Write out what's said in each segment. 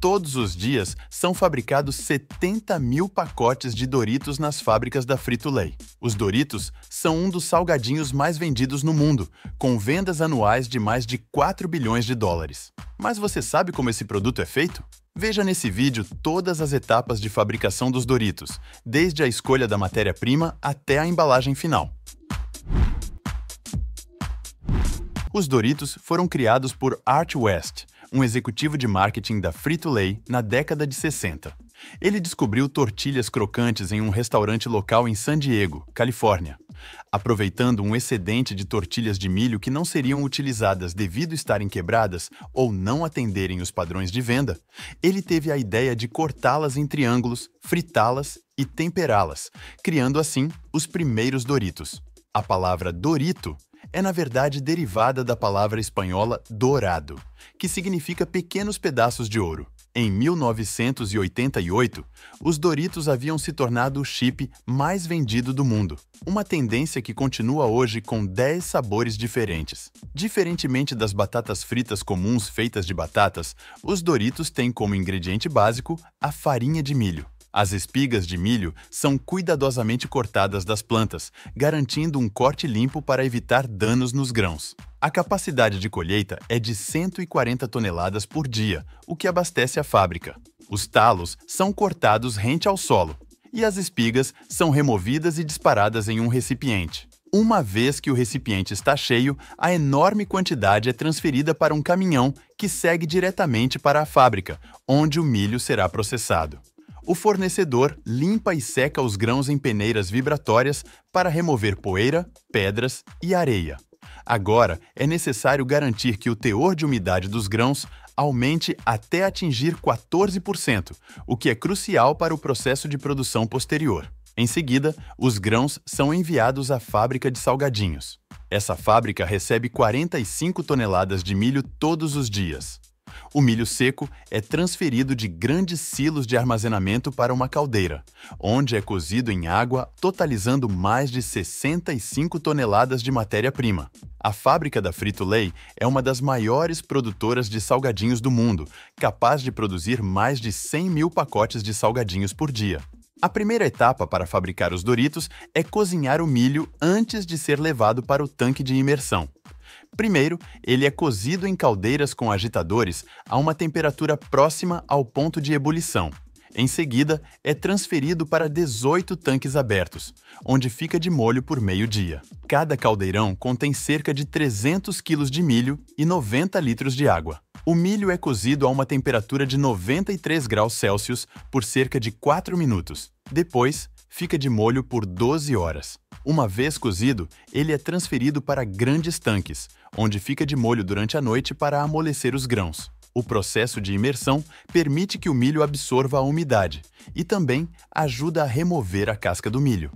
Todos os dias são fabricados 70 mil pacotes de Doritos nas fábricas da Frito-Lay. Os Doritos são um dos salgadinhos mais vendidos no mundo, com vendas anuais de mais de 4 bilhões de dólares. Mas você sabe como esse produto é feito? Veja nesse vídeo todas as etapas de fabricação dos Doritos, desde a escolha da matéria-prima até a embalagem final. Os Doritos foram criados por Art West, um executivo de marketing da Frito-Lay na década de 60. Ele descobriu tortilhas crocantes em um restaurante local em San Diego, Califórnia. Aproveitando um excedente de tortilhas de milho que não seriam utilizadas devido estarem quebradas ou não atenderem os padrões de venda, ele teve a ideia de cortá-las em triângulos, fritá-las e temperá-las, criando assim os primeiros Doritos. A palavra Dorito é na verdade derivada da palavra espanhola dourado, que significa pequenos pedaços de ouro. Em 1988, os Doritos haviam se tornado o chip mais vendido do mundo, uma tendência que continua hoje com 10 sabores diferentes. Diferentemente das batatas fritas comuns feitas de batatas, os Doritos têm como ingrediente básico a farinha de milho. As espigas de milho são cuidadosamente cortadas das plantas, garantindo um corte limpo para evitar danos nos grãos. A capacidade de colheita é de 140 toneladas por dia, o que abastece a fábrica. Os talos são cortados rente ao solo, e as espigas são removidas e disparadas em um recipiente. Uma vez que o recipiente está cheio, a enorme quantidade é transferida para um caminhão que segue diretamente para a fábrica, onde o milho será processado o fornecedor limpa e seca os grãos em peneiras vibratórias para remover poeira, pedras e areia. Agora, é necessário garantir que o teor de umidade dos grãos aumente até atingir 14%, o que é crucial para o processo de produção posterior. Em seguida, os grãos são enviados à fábrica de salgadinhos. Essa fábrica recebe 45 toneladas de milho todos os dias. O milho seco é transferido de grandes silos de armazenamento para uma caldeira, onde é cozido em água, totalizando mais de 65 toneladas de matéria-prima. A fábrica da Frito-Lay é uma das maiores produtoras de salgadinhos do mundo, capaz de produzir mais de 100 mil pacotes de salgadinhos por dia. A primeira etapa para fabricar os Doritos é cozinhar o milho antes de ser levado para o tanque de imersão. Primeiro, ele é cozido em caldeiras com agitadores a uma temperatura próxima ao ponto de ebulição. Em seguida, é transferido para 18 tanques abertos, onde fica de molho por meio-dia. Cada caldeirão contém cerca de 300 kg de milho e 90 litros de água. O milho é cozido a uma temperatura de 93 graus Celsius por cerca de 4 minutos. Depois, fica de molho por 12 horas. Uma vez cozido, ele é transferido para grandes tanques, onde fica de molho durante a noite para amolecer os grãos. O processo de imersão permite que o milho absorva a umidade e também ajuda a remover a casca do milho.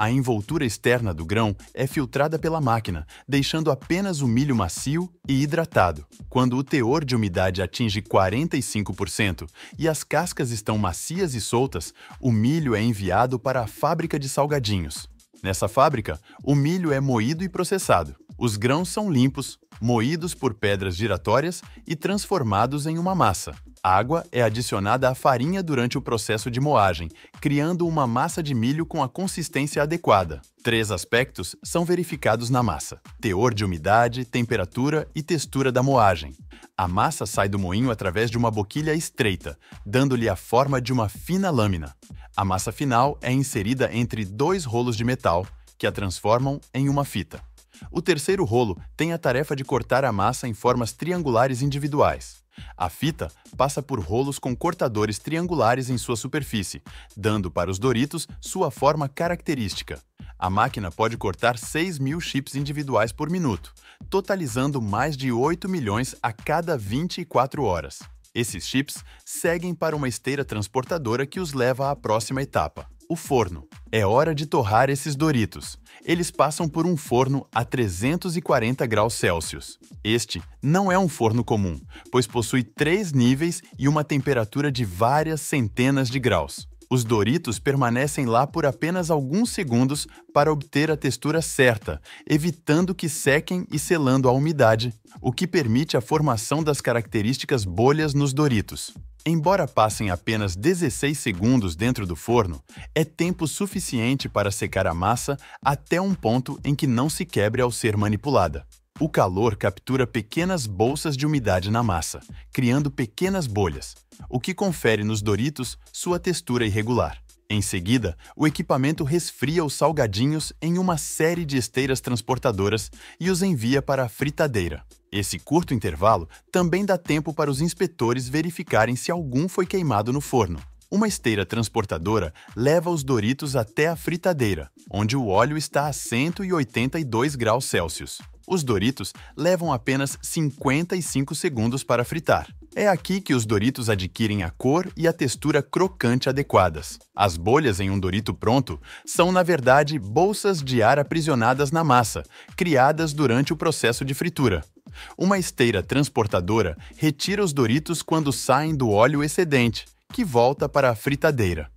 A envoltura externa do grão é filtrada pela máquina, deixando apenas o milho macio e hidratado. Quando o teor de umidade atinge 45% e as cascas estão macias e soltas, o milho é enviado para a fábrica de salgadinhos. Nessa fábrica, o milho é moído e processado. Os grãos são limpos, moídos por pedras giratórias e transformados em uma massa. água é adicionada à farinha durante o processo de moagem, criando uma massa de milho com a consistência adequada. Três aspectos são verificados na massa: teor de umidade, temperatura e textura da moagem. A massa sai do moinho através de uma boquilha estreita, dando-lhe a forma de uma fina lâmina. A massa final é inserida entre dois rolos de metal, que a transformam em uma fita. O terceiro rolo tem a tarefa de cortar a massa em formas triangulares individuais. A fita passa por rolos com cortadores triangulares em sua superfície, dando para os Doritos sua forma característica. A máquina pode cortar 6 mil chips individuais por minuto, totalizando mais de 8 milhões a cada 24 horas. Esses chips seguem para uma esteira transportadora que os leva à próxima etapa, o forno. É hora de torrar esses Doritos. Eles passam por um forno a 340 graus Celsius. Este não é um forno comum, pois possui três níveis e uma temperatura de várias centenas de graus. Os Doritos permanecem lá por apenas alguns segundos para obter a textura certa, evitando que sequem e selando a umidade, o que permite a formação das características bolhas nos Doritos. Embora passem apenas 16 segundos dentro do forno, é tempo suficiente para secar a massa até um ponto em que não se quebre ao ser manipulada. O calor captura pequenas bolsas de umidade na massa, criando pequenas bolhas, o que confere nos Doritos sua textura irregular. Em seguida, o equipamento resfria os salgadinhos em uma série de esteiras transportadoras e os envia para a fritadeira. Esse curto intervalo também dá tempo para os inspetores verificarem se algum foi queimado no forno. Uma esteira transportadora leva os Doritos até a fritadeira, onde o óleo está a 182 graus Celsius. Os Doritos levam apenas 55 segundos para fritar. É aqui que os Doritos adquirem a cor e a textura crocante adequadas. As bolhas em um Dorito pronto são, na verdade, bolsas de ar aprisionadas na massa, criadas durante o processo de fritura. Uma esteira transportadora retira os Doritos quando saem do óleo excedente, que volta para a fritadeira.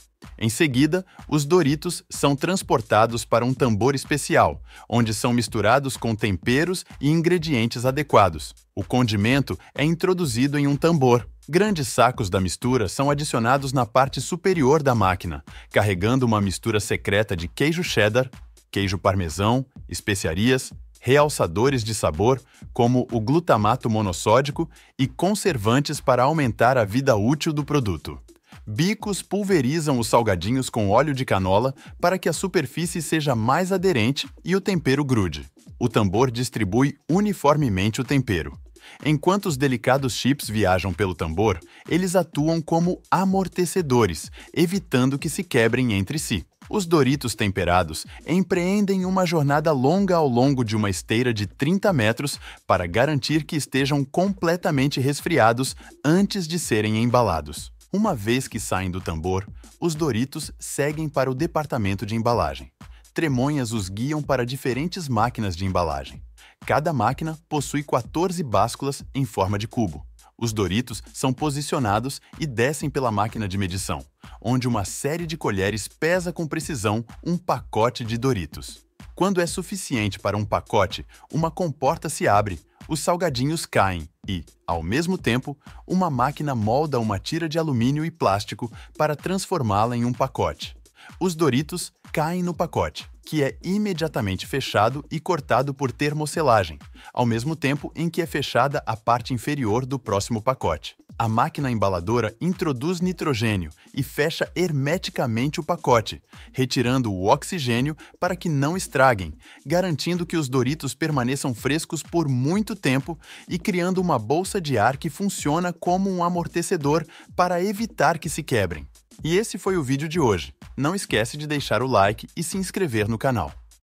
Em seguida, os Doritos são transportados para um tambor especial, onde são misturados com temperos e ingredientes adequados. O condimento é introduzido em um tambor. Grandes sacos da mistura são adicionados na parte superior da máquina, carregando uma mistura secreta de queijo cheddar, queijo parmesão, especiarias, realçadores de sabor, como o glutamato monossódico, e conservantes para aumentar a vida útil do produto. Bicos pulverizam os salgadinhos com óleo de canola para que a superfície seja mais aderente e o tempero grude. O tambor distribui uniformemente o tempero. Enquanto os delicados chips viajam pelo tambor, eles atuam como amortecedores, evitando que se quebrem entre si. Os Doritos temperados empreendem uma jornada longa ao longo de uma esteira de 30 metros para garantir que estejam completamente resfriados antes de serem embalados. Uma vez que saem do tambor, os Doritos seguem para o departamento de embalagem. Tremonhas os guiam para diferentes máquinas de embalagem. Cada máquina possui 14 básculas em forma de cubo. Os Doritos são posicionados e descem pela máquina de medição, onde uma série de colheres pesa com precisão um pacote de Doritos. Quando é suficiente para um pacote, uma comporta se abre, os salgadinhos caem e, ao mesmo tempo, uma máquina molda uma tira de alumínio e plástico para transformá-la em um pacote. Os Doritos caem no pacote que é imediatamente fechado e cortado por termoselagem, ao mesmo tempo em que é fechada a parte inferior do próximo pacote. A máquina embaladora introduz nitrogênio e fecha hermeticamente o pacote, retirando o oxigênio para que não estraguem, garantindo que os Doritos permaneçam frescos por muito tempo e criando uma bolsa de ar que funciona como um amortecedor para evitar que se quebrem. E esse foi o vídeo de hoje. Não esquece de deixar o like e se inscrever no Genau.